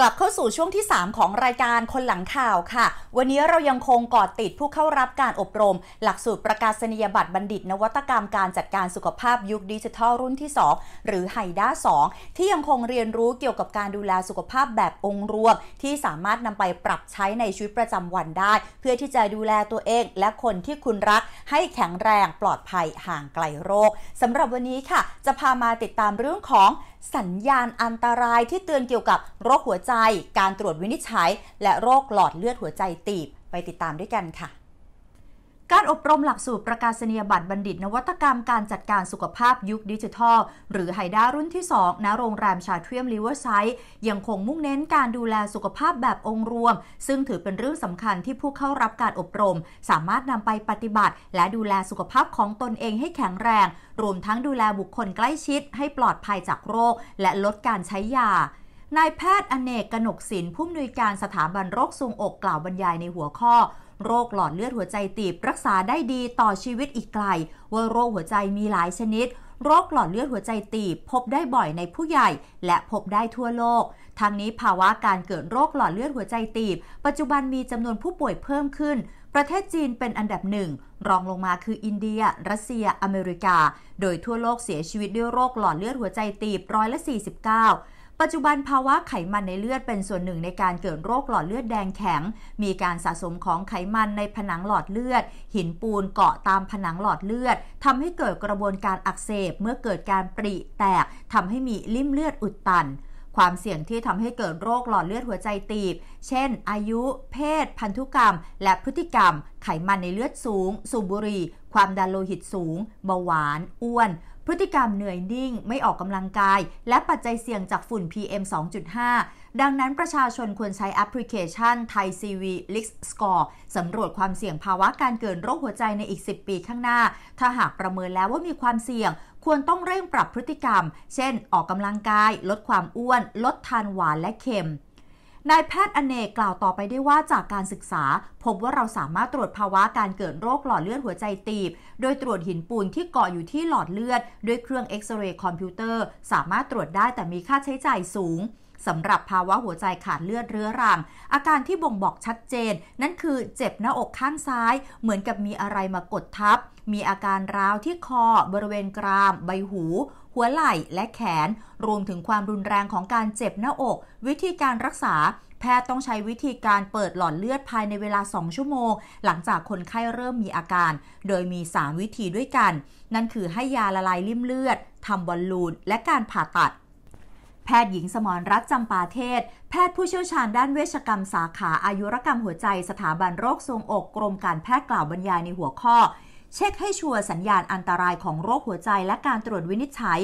กลับเข้าสู่ช่วงที่ 3 ของรายการคนหลังข่าวค่ะ วันนี้เรายังคงกอดติดผู้เข้ารับการอบรม หลักสูตรประกาศนียบัตรบัณฑิต นวัตกรรมการจัดการสุขภาพยุคดิจิทัลรุ่นที่ 2 หรือไฮด้า2ที่ยังคงเรียนรู้เกี่ยวกับการดูแลสุขภาพแบบองค์รวม ที่สามารถนำไปปรับใช้ในชีวิตประจำวันได้ เพื่อที่จะดูแลตัวเอง และคนที่คุณรัก ให้แข็งแรงปลอดภัยห่างไกลโรค สำหรับวันนี้ค่ะ จะพามาติดตามเรื่องของสัญญาณอันตรายที่เตือนเกี่ยวกับโรคหัวใจ การตรวจวินิจฉัยและโรคหลอดเลือดหัวใจตีบไปติดตามด้วยกันค่ะการอบรมหลักสูตรประกาศนียบัตรบัณฑิตนวัตกรรมการจัดการสุขภาพยุคดิจิทัล หรือไฮด้ารุ่นที่2ณโรงแรมชาเทียมลิเวอร์ไซด์ยังคงมุ่งเน้นการดูแลสุขภาพแบบองค์รวม ซึ่งถือเป็นเรื่องสำคัญที่ผู้เข้ารับการอบรม สามารถนำไปปฏิบัติและดูแลสุขภาพของตนเองให้แข็งแรง รวมทั้งดูแลบุคคลใกล้ชิด ให้ปลอดภัยจากโรค และลดการใช้ยานายแพทย์อเนกกนกศิลผู้อำนวยการสถาบันโรคทรงอกกล่าวบรรยายในหัวข้อโรคหลอดเลือดหัวใจตีบ รักษาได้ดีต่อชีวิตอีกไกลว่าโรคหัวใจมีหลายชนิด โรคหลอดเลือดหัวใจตีบพบได้บ่อยในผู้ใหญ่ และพบได้ทั่วโลกทางนี้ภาวะการเกิดโรคหลอดเลือดหัวใจตีบ ปัจจุบันมีจำนวนผู้ป่วยเพิ่มขึ้น ประเทศจีนเป็นอันดับหนึ่งรองลงมาคืออินเดีย รัสเซีย อเมริกา โดยทั่วโลกเสียชีวิตด้วยโรคหลอดเลือดหัวใจตีบร้อยละ 49ปัจจุบันภาวะไขมันในเลือดเป็นส่วนหนึ่งในการเกิดโรคหลอดเลือดแดงแข็ง มีการสะสมของไขมันในผนังหลอดเลือด หินปูนเกาะตามผนังหลอดเลือด ทำให้เกิดกระบวนการอักเสบ เมื่อเกิดการปริ แตกทำให้มีลิ่มเลือดอุดตัน ความเสี่ยงที่ทำให้เกิดโรคหลอดเลือดหัวใจตีบ เช่น อายุ เพศ พันธุกรรม และพฤติกรรม ไขมันในเลือดสูง สูบบุหรี่ความดันโลหิตสูง เบาหวาน อ้วน พฤติกรรมเหนื่อยนิ่ง ไม่ออกกำลังกาย และปัจจัยเสี่ยงจากฝุ่น PM 2.5 ดังนั้นประชาชนควรใช้แอปพลิเคชันไทย CV Lix Score สำรวจความเสี่ยงภาวะการเกิดโรคหัวใจในอีก 10 ปีข้างหน้า ถ้าหากประเมินแล้วว่ามีความเสี่ยง ควรต้องเร่งปรับพฤติกรรม เช่นออกกำลังกาย ลดความอ้วน ลดทานหวานและเค็มนายแพทย์อเนกกล่าวต่อไปได้ว่าจากการศึกษา พบว่าเราสามารถตรวจภาวะการเกิดโรคหลอดเลือดหัวใจตีบ โดยตรวจหินปูนที่เกาะอยู่ที่หลอดเลือดด้วยเครื่องเอ็กซเรย์คอมพิวเตอร์สามารถตรวจได้แต่มีค่าใช้จ่ายสูงสำหรับภาวะหัวใจขาดเลือดเรื้อรัง อาการที่บ่งบอกชัดเจน นั่นคือเจ็บหน้าอกข้างซ้าย เหมือนกับมีอะไรมากดทับมีอาการร้าวที่คอบริเวณกราม ใบหู หัวไหล่และแขน รวมถึงความรุนแรงของการเจ็บหน้าอก วิธีการรักษา แพทย์ต้องใช้วิธีการเปิดหลอดเลือดภายในเวลา 2 ชั่วโมงหลังจากคนไข้เริ่มมีอาการ โดยมี 3 วิธีด้วยกัน นั่นคือให้ยาละลายริ่มเลือดทำบอลลูนและการผ่าตัดแพทย์หญิงสมรรักจำปาเทศ แพทย์ผู้เชี่ยวชาญด้านเวชกรรมสาขาอายุรกรรมหัวใจสถาบันโรคทรงอกกรมการแพทย์กล่าวบรรยายในหัวข้อ เช็คให้ชัวร์สัญญาณอันตรายของโรคหัวใจและการตรวจวินิจฉัย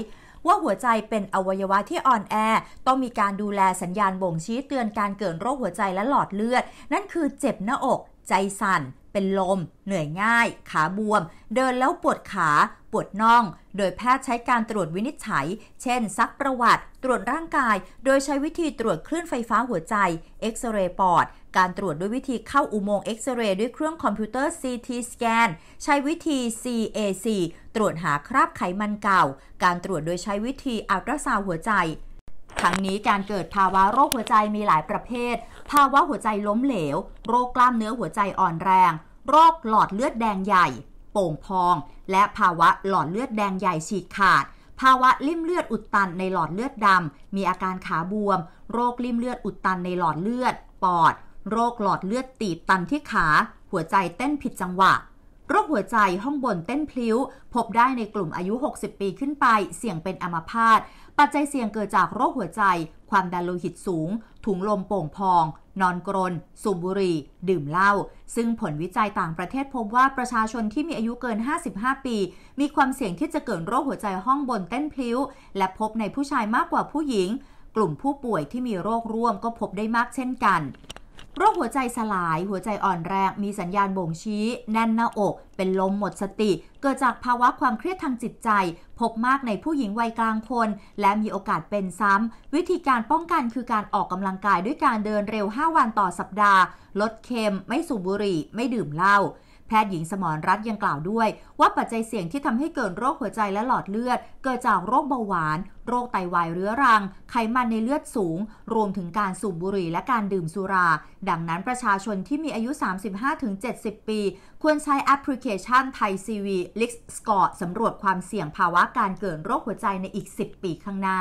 ว่าหัวใจเป็นอวัยวะที่อ่อนแอ ต้องมีการดูแลสัญญาณบ่งชี้เตือนการเกิดโรคหัวใจและหลอดเลือด นั่นคือเจ็บหน้าอก ใจสั่นเป็นลม เหนื่อยง่าย ขาบวม เดินแล้วปวดขา ปวดน่อง โดยแพทย์ใช้การตรวจวินิจฉัย เช่น ซักประวัติ ตรวจร่างกาย โดยใช้วิธีตรวจคลื่นไฟฟ้าหัวใจ เอ็กซเรย์ปอด การตรวจด้วยวิธีเข้าอุโมงค์เอ็กซเรย์ด้วยเครื่องคอมพิวเตอร์ CT สแกน ใช้วิธี CAC ตรวจหาคราบไขมันเก่า การตรวจโดยใช้วิธีอัลตราซาวหัวใจทั้งนี้การเกิดภาวะโรคหัวใจมีหลายประเภท ภาวะหัวใจล้มเหลว โรคกล้ามเนื้อหัวใจอ่อนแรง โรคหลอดเลือดแดงใหญ่โป่งพอง และภาวะหลอดเลือดแดงใหญ่ฉีกขาด ภาวะลิ่มเลือดอุดตันในหลอดเลือดดำมีอาการขาบวม โรคลิ่มเลือดอุดตันในหลอดเลือด ปอด โรคหลอดเลือดตีบตันที่ขา หัวใจเต้นผิดจังหวะโรคหัวใจห้องบนเต้นพลิ้ว พบได้ในกลุ่มอายุ 60 ปีขึ้นไปเสี่ยงเป็นอัมาพาตปัจจัยเสี่ยงเกิดจากโรคหัวใจ ความดันโลหิตสูง ถุงลมโป่งพอง นอนกรนสูบบุหรี่ ดื่มเหล้าซึ่งผลวิจัยต่างประเทศพบว่าประชาชนที่มีอายุเกิน 55 ปี มีความเสี่ยงที่จะเกิดโรคหัวใจห้องบนเต้นพลิ้ว และพบในผู้ชายมากกว่าผู้หญิง กลุ่มผู้ป่วยที่มีโรคร่วมก็พบได้มากเช่นกันโรคหัวใจสลาย หัวใจอ่อนแรง มีสัญญาณบ่งชี้ แน่นหน้าอกเป็นลมหมดสติ เกิดจากภาวะความเครียดทางจิตใจ พบมากในผู้หญิงวัยกลางคน และมีโอกาสเป็นซ้ำ วิธีการป้องกันคือการออกกำลังกายด้วยการเดินเร็ว 5 วันต่อสัปดาห์ ลดเค็มไม่สูบบุหรี่ไม่ดื่มเหล้าแพทย์หญิงสมรรัตยังกล่าวด้วยว่าปัจจัยเสี่ยงที่ทำให้เกิดโรคหัวใจและหลอดเลือด เกิดจากโรคเบาหวาน โรคไตวายเรื้อรัง ไขมันในเลือดสูง รวมถึงการสูบบุหรี่และการดื่มสุรา ดังนั้นประชาชนที่มีอายุ 35-70 ปีควรใช้แอปพลิเคชันไทยซีวีลิกสกอร์สำรวจความเสี่ยงภาวะการเกิดโรคหัวใจในอีก 10 ปีข้างหน้า